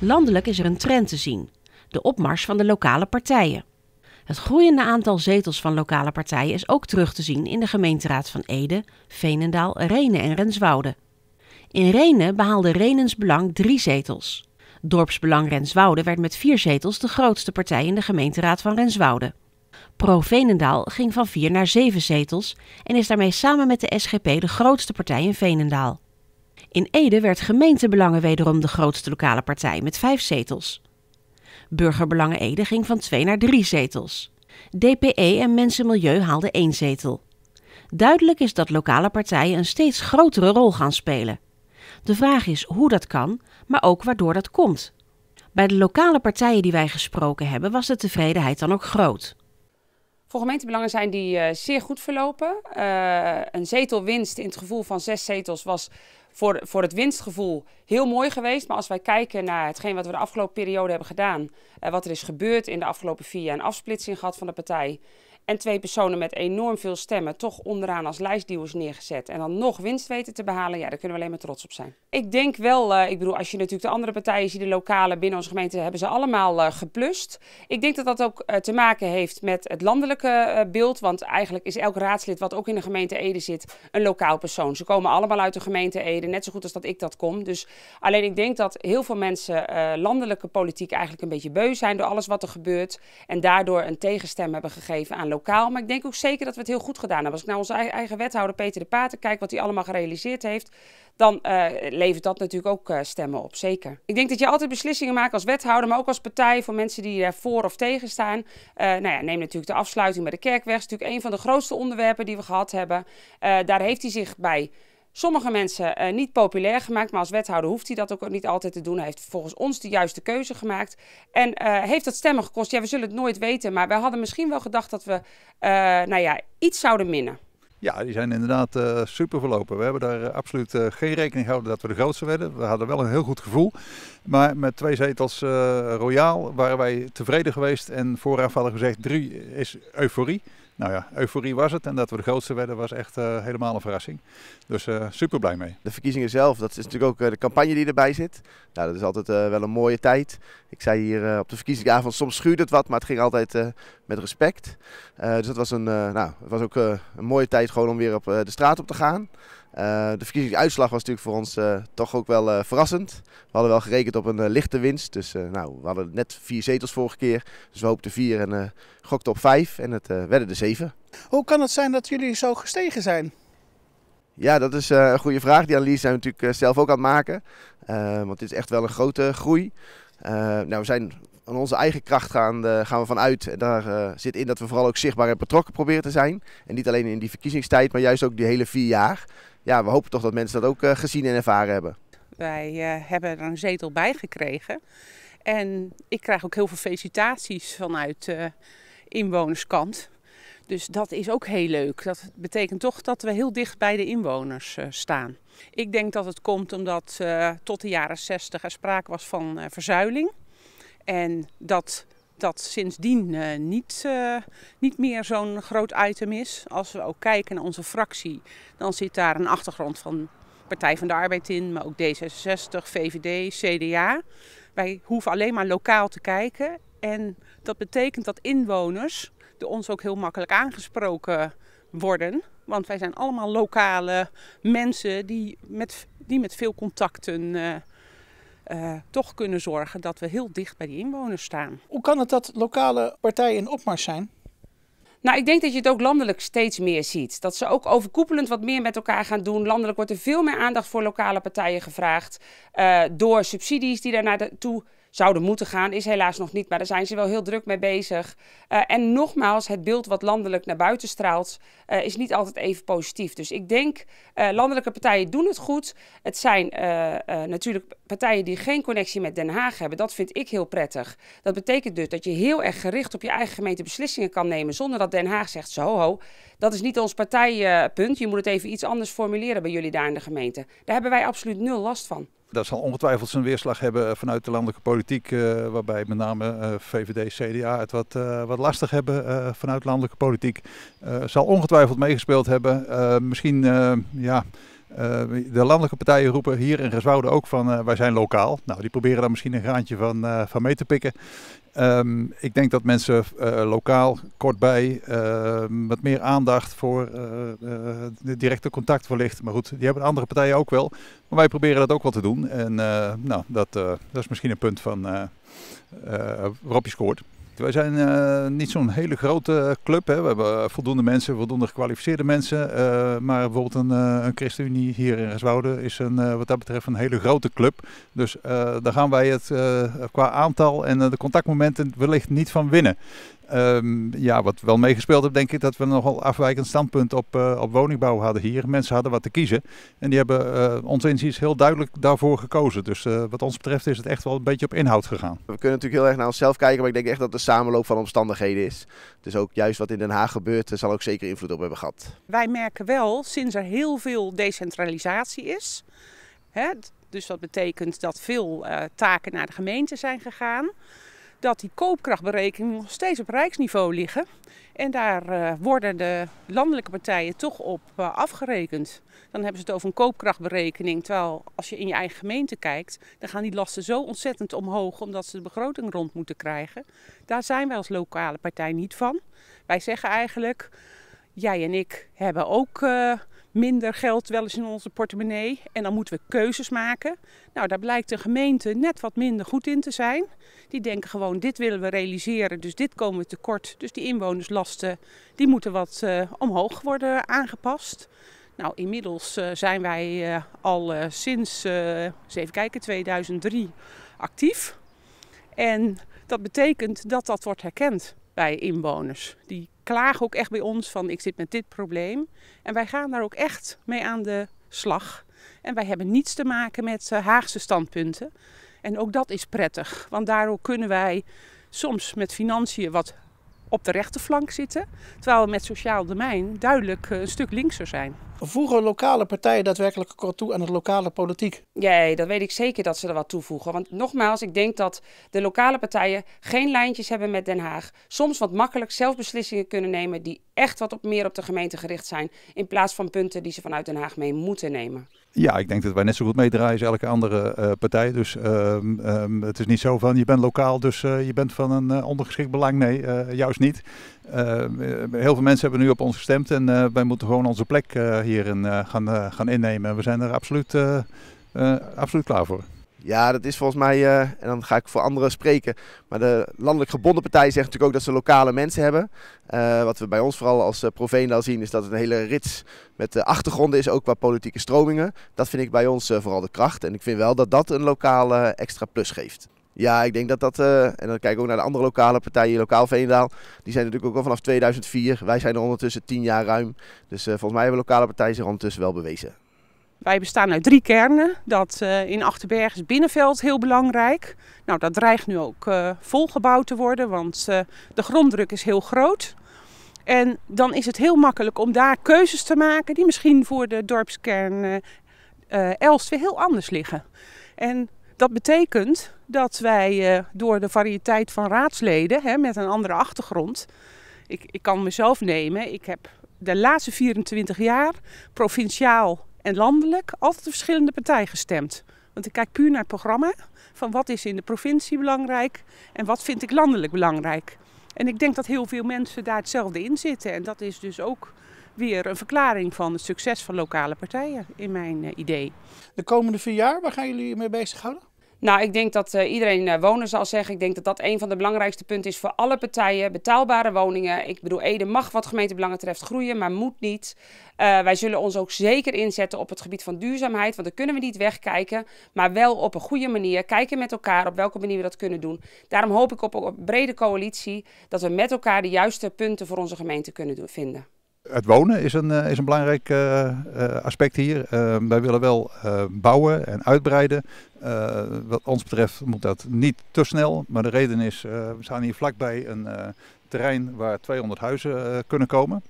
Landelijk is er een trend te zien: de opmars van de lokale partijen. Het groeiende aantal zetels van lokale partijen is ook terug te zien in de gemeenteraad van Ede, Veenendaal, Renen en Renswoude. In Renen behaalde Renens Belang drie zetels. Dorpsbelang Renswoude werd met vier zetels de grootste partij in de gemeenteraad van Renswoude. Pro Veenendaal ging van vier naar zeven zetels en is daarmee samen met de SGP de grootste partij in Veenendaal. In Ede werd gemeentebelangen wederom de grootste lokale partij met vijf zetels. Burgerbelangen Ede ging van twee naar drie zetels. DPE en Mensen Milieu haalden één zetel. Duidelijk is dat lokale partijen een steeds grotere rol gaan spelen. De vraag is hoe dat kan, maar ook waardoor dat komt. Bij de lokale partijen die wij gesproken hebben, was de tevredenheid dan ook groot. Voor gemeentebelangen zijn die eh, zeer goed verlopen. Uh, een zetelwinst in het gevoel van zes zetels was voor, voor het winstgevoel heel mooi geweest. Maar als wij kijken naar hetgeen wat we de afgelopen periode hebben gedaan, eh, wat er is gebeurd in de afgelopen vier jaar, een afsplitsing gehad van de partij, en twee personen met enorm veel stemmen toch onderaan als lijstduwers neergezet. En dan nog winst weten te behalen. Ja, daar kunnen we alleen maar trots op zijn. Ik denk wel, eh, ik bedoel, als je natuurlijk de andere partijen ziet, de lokale binnen onze gemeente, hebben ze allemaal eh, geplust. Ik denk dat dat ook eh, te maken heeft met het landelijke beeld. Want eigenlijk is elk raadslid wat ook in de gemeente Ede zit, een lokaal persoon. Ze komen allemaal uit de gemeente Ede, net zo goed als dat ik dat kom. Dus alleen ik denk dat heel veel mensen landelijke politiek eigenlijk een beetje beu zijn door alles wat er gebeurt. En daardoor een tegenstem hebben gegeven aan lokale lokaal. Maar ik denk ook zeker dat we het heel goed gedaan hebben. Als ik naar onze eigen wethouder Peter de Pater kijk, wat hij allemaal gerealiseerd heeft, dan eh, levert dat natuurlijk ook eh, stemmen op, zeker. Ik denk dat je altijd beslissingen maakt als wethouder, maar ook als partij voor mensen die er eh, voor of tegen staan. nou ja, neem natuurlijk de afsluiting bij de kerkweg. Dat is natuurlijk een van de grootste onderwerpen die we gehad hebben. daar heeft hij zich bij sommige mensen eh, niet populair gemaakt. Maar als wethouder hoeft hij dat ook niet altijd te doen. Hij heeft volgens ons de juiste keuze gemaakt. En eh, heeft dat stemmen gekost? Ja, we zullen het nooit weten. Maar wij hadden misschien wel gedacht dat we eh, nou ja, iets zouden minnen. Ja, die zijn inderdaad super verlopen. We hebben daar absoluut geen rekening gehouden dat we de grootste werden. We hadden wel een heel goed gevoel. Maar met twee zetels royaal waren wij tevreden geweest. En vooraf hadden we gezegd, drie is euforie nou ja, euforie was het. En dat we de grootste werden was echt eh, helemaal een verrassing. Dus eh, super blij mee. De verkiezingen zelf, dat is natuurlijk ook eh, de campagne die erbij zit. Nou, dat is altijd wel een mooie tijd. Ik zei hier op de verkiezingsavond, soms schuurt het wat, maar het ging altijd met respect. dus dat was, een, nou, het was ook een mooie tijd gewoon om weer op de straat op te gaan. Eh, de verkiezingsuitslag was natuurlijk voor ons eh, toch ook wel eh, verrassend. We hadden wel gerekend op een lichte winst. Dus nou, we hadden net vier zetels vorige keer. Dus we hoopten vier en gokten op vijf. En het werden de zeven. Hoe kan het zijn dat jullie zo gestegen zijn? Ja, dat is een goede vraag. Die analyse zijn we natuurlijk zelf ook aan het maken. want dit is echt wel een grote groei. nou, we zijn aan onze eigen kracht gaan, eh, gaan we vanuit. En daar eh, zit in dat we vooral ook zichtbaar en betrokken proberen te zijn. En niet alleen in die verkiezingstijd, maar juist ook die hele vier jaar. Ja, we hopen toch dat mensen dat ook eh, gezien en ervaren hebben. Wij hebben er een zetel bij gekregen. En ik krijg ook heel veel felicitaties vanuit inwonerskant. Dus dat is ook heel leuk. Dat betekent toch dat we heel dicht bij de inwoners staan. Ik denk dat het komt omdat tot de jaren 60 er sprake was van verzuiling. En dat dat sindsdien eh, niet, eh, niet meer zo'n groot item is. Als we ook kijken naar onze fractie, dan zit daar een achtergrond van Partij van de Arbeid in, maar ook D66, VVD, CDA. Wij hoeven alleen maar lokaal te kijken. En dat betekent dat inwoners door ons ook heel makkelijk aangesproken worden. Want wij zijn allemaal lokale mensen die met, die met veel contacten. Uh, eh, toch kunnen zorgen dat we heel dicht bij die inwoners staan. Hoe kan het dat lokale partijen in opmars zijn? Nou, ik denk dat je het ook landelijk steeds meer ziet. Dat ze ook overkoepelend wat meer met elkaar gaan doen. Landelijk wordt er veel meer aandacht voor lokale partijen gevraagd. Eh, door subsidies die daar naartoe zouden moeten gaan. Is helaas nog niet, maar daar zijn ze wel heel druk mee bezig. Eh, en nogmaals, het beeld wat landelijk naar buiten straalt eh, is niet altijd even positief. Dus ik denk, eh, landelijke partijen doen het goed. Het zijn natuurlijk partijen die geen connectie met Den Haag hebben. Dat vind ik heel prettig. Dat betekent dus dat je heel erg gericht op je eigen gemeente beslissingen kan nemen. Zonder dat Den Haag zegt, zo ho, dat is niet ons partijpunt. je moet het even iets anders formuleren bij jullie daar in de gemeente. Daar hebben wij absoluut nul last van. Dat zal ongetwijfeld zijn weerslag hebben eh, vanuit de landelijke politiek, eh, waarbij met name uh, eh, VVD, CDA het wat, wat lastig hebben vanuit landelijke politiek. zal ongetwijfeld meegespeeld hebben. misschien ja, eh, de landelijke partijen roepen hier in Gezwouden ook van eh, wij zijn lokaal. Nou, die proberen daar misschien een graantje van, eh, van mee te pikken. Ehm, ik denk dat mensen lokaal, kortbij, uh, ehm, wat meer aandacht voor de directe contact wellicht. Maar goed, die hebben andere partijen ook wel. Maar wij proberen dat ook wel te doen. En nou, dat, dat is misschien een punt van, waarop je scoort. Wij zijn eh, niet zo'n hele grote club. Hè. We hebben voldoende mensen, voldoende gekwalificeerde mensen. Eh, maar bijvoorbeeld een, eh, een, ChristenUnie hier in Renswoude is een, wat dat betreft een hele grote club. Dus daar gaan wij het qua aantal en de contactmomenten wellicht niet van winnen. Ehm, ja, wat wel meegespeeld heb, denk ik dat we nogal afwijkend standpunt op, eh, op woningbouw hadden hier. Mensen hadden wat te kiezen. En die hebben uh, ons inziens heel duidelijk daarvoor gekozen. Dus eh, wat ons betreft is het echt wel een beetje op inhoud gegaan. We kunnen natuurlijk heel erg naar onszelf kijken, maar ik denk echt dat de samenloop van omstandigheden is. Dus ook juist wat in Den Haag gebeurt, zal ook zeker invloed op hebben gehad. Wij merken wel, sinds er heel veel decentralisatie is. Hè, dus dat betekent dat veel taken naar de gemeente zijn gegaan dat die koopkrachtberekeningen nog steeds op rijksniveau liggen. En daar eh, worden de landelijke partijen toch op eh, afgerekend. Dan hebben ze het over een koopkrachtberekening. Terwijl als je in je eigen gemeente kijkt, dan gaan die lasten zo ontzettend omhoog omdat ze de begroting rond moeten krijgen. Daar zijn wij als lokale partij niet van. Wij zeggen eigenlijk, jij en ik hebben ook. Eh, minder geld wel eens in onze portemonnee. En dan moeten we keuzes maken. Nou, daar blijkt de gemeente net wat minder goed in te zijn. Die denken gewoon, dit willen we realiseren, dus dit komen we tekort. Dus die inwonerslasten, die moeten wat eh, omhoog worden aangepast. Nou, inmiddels eh, zijn wij eh, al sinds, even kijken, 2003 actief. En dat betekent dat dat wordt herkend bij inwoners. Die klagen ook echt bij ons van ik zit met dit probleem. En wij gaan daar ook echt mee aan de slag. En wij hebben niets te maken met eh, Haagse standpunten. En ook dat is prettig, want daardoor kunnen wij soms met financiën wat op de rechterflank zitten, terwijl we met sociaal domein duidelijk eh, een stuk linkser zijn. Voegen lokale partijen daadwerkelijk kort toe aan het lokale politiek? Ja, dat weet ik zeker dat ze er wat toevoegen. Want nogmaals, ik denk dat de lokale partijen geen lijntjes hebben met Den Haag. Soms wat makkelijk zelf beslissingen kunnen nemen die echt wat op meer op de gemeente gericht zijn. In plaats van punten die ze vanuit Den Haag mee moeten nemen. Ja, ik denk dat wij net zo goed meedraaien als elke andere eh, partij. Dus ehm, ehm, het is niet zo van je bent lokaal, dus eh, je bent van een eh, ondergeschikt belang. Nee, juist niet. Ehm, heel veel mensen hebben nu op ons gestemd en wij moeten gewoon onze plek hierin gaan, gaan innemen. We zijn er absoluut, absoluut klaar voor. Ja, dat is volgens mij, eh, en dan ga ik voor anderen spreken, maar de landelijk gebonden partij zegt natuurlijk ook dat ze lokale mensen hebben. Eh, wat we bij ons vooral als uh, zien is dat het een hele rits met achtergronden is, ook qua politieke stromingen. Dat vind ik bij ons vooral de kracht en ik vind wel dat dat een lokale extra plus geeft. Ja, ik denk dat dat, en dan kijk ik ook naar de andere lokale partijen, lokaal Veendaal. die zijn natuurlijk ook al vanaf 2004. Wij zijn er ondertussen 10 jaar ruim, dus volgens mij hebben lokale partijen zich ondertussen wel bewezen. Wij bestaan uit drie kernen. Dat eh, in Achterberg is Binnenveld heel belangrijk. Nou, dat dreigt nu ook uh, volgebouwd te worden, want eh, de gronddruk is heel groot. En dan is het heel makkelijk om daar keuzes te maken die misschien voor de dorpskern Elst weer heel anders liggen. En dat betekent dat wij door de variëteit van raadsleden hè, met een andere achtergrond. Ik, ik kan mezelf nemen, ik heb de laatste 24 jaar provinciaal en landelijk altijd verschillende partijen gestemd. Want ik kijk puur naar het programma van wat is in de provincie belangrijk en wat vind ik landelijk belangrijk. En ik denk dat heel veel mensen daar hetzelfde in zitten. En dat is dus ook weer een verklaring van het succes van lokale partijen, in mijn eh, idee. De komende vier jaar, waar gaan jullie mee bezighouden? Nou, ik denk dat eh, iedereen uh, eh, wonen zal zeggen. Ik denk dat dat een van de belangrijkste punten is voor alle partijen. Betaalbare woningen. Ik bedoel, Ede mag wat gemeentebelangen betreft groeien, maar moet niet. Eh, wij zullen ons ook zeker inzetten op het gebied van duurzaamheid. Want daar kunnen we niet wegkijken. Maar wel op een goede manier. Kijken met elkaar op welke manier we dat kunnen doen. Daarom hoop ik op een brede coalitie dat we met elkaar de juiste punten voor onze gemeente kunnen vinden. Het wonen is een, eh, is een belangrijk eh, eh, aspect hier. Uh, wij willen wel bouwen en uitbreiden. wat ons betreft moet dat niet te snel. Maar de reden is, we staan hier vlakbij een terrein waar 200 huizen kunnen komen.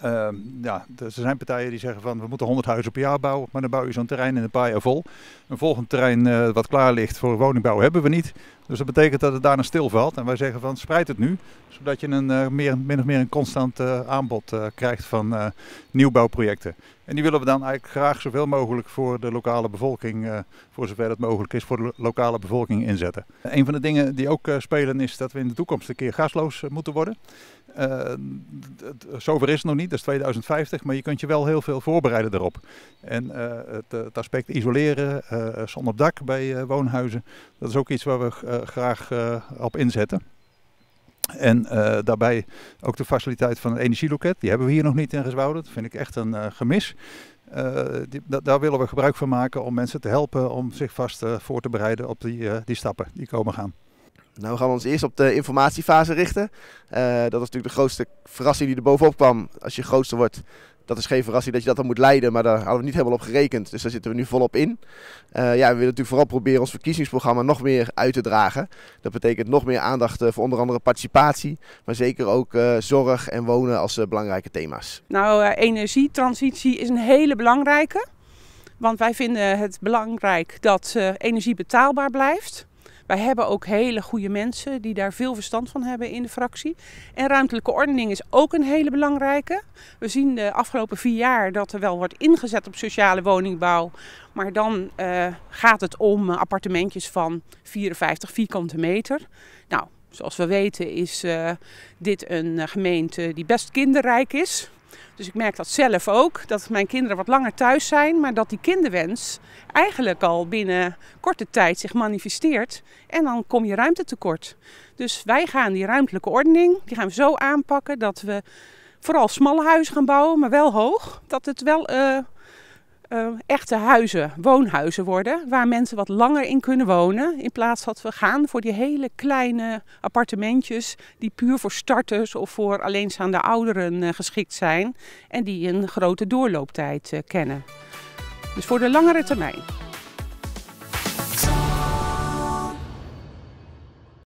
Ehm, ja, er zijn partijen die zeggen van we moeten 100 huizen per jaar bouwen, maar dan bouw je zo'n terrein in een paar jaar vol. Een volgend terrein wat klaar ligt voor woningbouw hebben we niet. Dus dat betekent dat het daarna stilvalt. En wij zeggen van spreid het nu, zodat je een, uh, meer, min of meer een constant eh, aanbod eh, krijgt van nieuwbouwprojecten. En die willen we dan eigenlijk graag zoveel mogelijk voor de lokale bevolking, voor zover het mogelijk is, voor de lokale bevolking inzetten. Een van de dingen die ook spelen is dat we in de toekomst een keer gasloos moeten worden. zover is het nog niet, dat is 2050, maar je kunt je wel heel veel voorbereiden daarop. En het, aspect isoleren, zon op dak bij woonhuizen, dat is ook iets waar we eh, graag eh, op inzetten. En eh, daarbij ook de faciliteit van een energieloket. Die hebben we hier nog niet in Dat vind ik echt een gemis. Uh, daar willen we gebruik van maken om mensen te helpen om zich vast voor te bereiden op die, die stappen die komen gaan. Nou, we gaan ons eerst op de informatiefase richten. Eh, dat is natuurlijk de grootste verrassing die er bovenop kwam. Als je grootste wordt, dat is geen verrassing dat je dat dan moet leiden. Maar daar hadden we niet helemaal op gerekend. Dus daar zitten we nu volop in. Eh, ja, we willen natuurlijk vooral proberen ons verkiezingsprogramma nog meer uit te dragen. Dat betekent nog meer aandacht eh, voor onder andere participatie. Maar zeker ook zorg en wonen als belangrijke thema's. Nou, energietransitie is een hele belangrijke. Want wij vinden het belangrijk dat energie betaalbaar blijft. Wij hebben ook hele goede mensen die daar veel verstand van hebben in de fractie. En ruimtelijke ordening is ook een hele belangrijke. We zien de afgelopen vier jaar dat er wel wordt ingezet op sociale woningbouw. Maar dan eh, gaat het om eh, appartementjes van 54 vierkante meter. Nou, zoals we weten is eh, dit een gemeente die best kinderrijk is. Dus ik merk dat zelf ook, dat mijn kinderen wat langer thuis zijn, maar dat die kinderwens eigenlijk al binnen korte tijd zich manifesteert. En dan kom je ruimte tekort. Dus wij gaan die ruimtelijke ordening, die gaan we zo aanpakken dat we vooral smalle huizen gaan bouwen, maar wel hoog. Dat het wel eh, Ehm, echte huizen, woonhuizen worden, waar mensen wat langer in kunnen wonen. In plaats dat we gaan voor die hele kleine appartementjes die puur voor starters of voor alleenstaande ouderen eh, geschikt zijn en die een grote doorlooptijd eh, kennen. Dus voor de langere termijn.